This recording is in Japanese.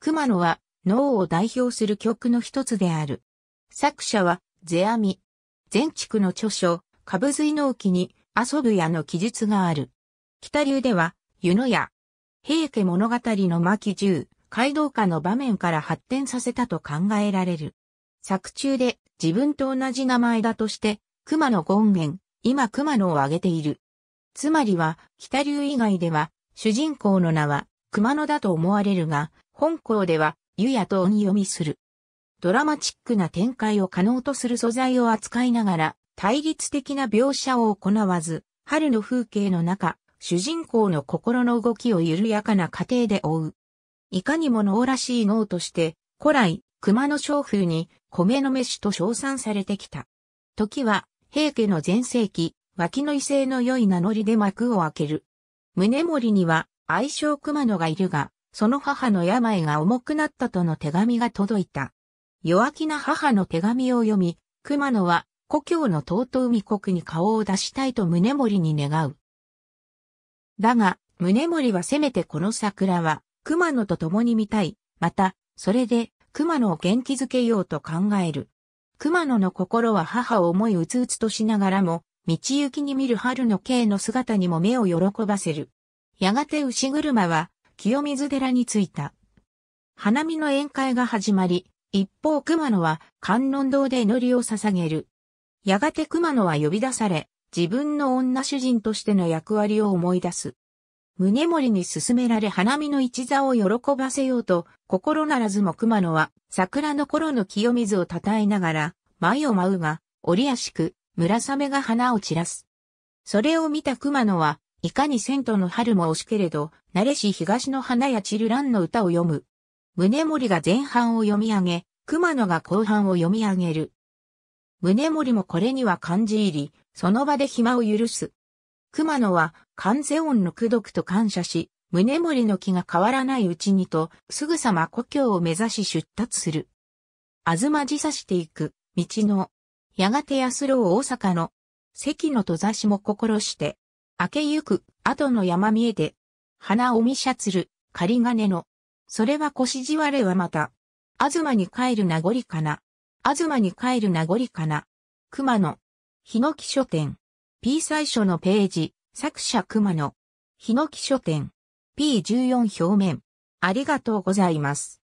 熊野は脳を代表する曲の一つである。作者はゼアミ。全区の著書、株髄脳記に遊ぶ屋の記述がある。北流では、湯の屋。平家物語の巻十、街道家の場面から発展させたと考えられる。作中で自分と同じ名前だとして、熊野権現、今熊野を挙げている。つまりは、北流以外では、主人公の名は熊野だと思われるが、本校では、湯やと音読みする。ドラマチックな展開を可能とする素材を扱いながら、対立的な描写を行わず、春の風景の中、主人公の心の動きを緩やかな過程で追う。いかにも脳らしい脳として、古来、熊野将風に米の飯と称賛されてきた。時は、平家の前世紀、脇の威勢の良い名乗りで幕を開ける。宗盛には、愛称熊野がいるが、その母の病が重くなったとの手紙が届いた。弱気な母の手紙を読み、熊野は故郷の尊海国に顔を出したいと宗盛に願う。だが、宗盛はせめてこの桜は熊野と共に見たい。また、それで熊野を元気づけようと考える。熊野の心は母を思いうつうつとしながらも、道行きに見る春の景の姿にも目を喜ばせる。やがて牛車は清水寺に着いた。花見の宴会が始まり、一方熊野は観音堂で祈りを捧げる。やがて熊野は呼び出され、自分の女主人としての役割を思い出す。宗盛に勧められ花見の一座を喜ばせようと、心ならずも熊野は桜の頃の清水を称えながら、舞を舞うが、折りやしく、村雨が花を散らす。それを見た熊野は、いかに千との春も惜しけれど、慣れし東の花や散る蘭の歌を読む。宗盛が前半を読み上げ、熊野が後半を読み上げる。宗盛もこれには漢字入り、その場で暇を許す。熊野は、関世音の功徳と感謝し、宗盛の気が変わらないうちにと、すぐさま故郷を目指し出立する。あずまじさしていく、道の、やがて安郎大阪の、関の戸差しも心して、明けゆく、後の山見えて、花を見しゃつる、仮金の。それは腰じわれはまた、あずまに帰る名残かな。あずまに帰る名残かな。熊野。ひのき書店。P 最初のページ、作者熊野。ひのき書店。P14 表面。ありがとうございます。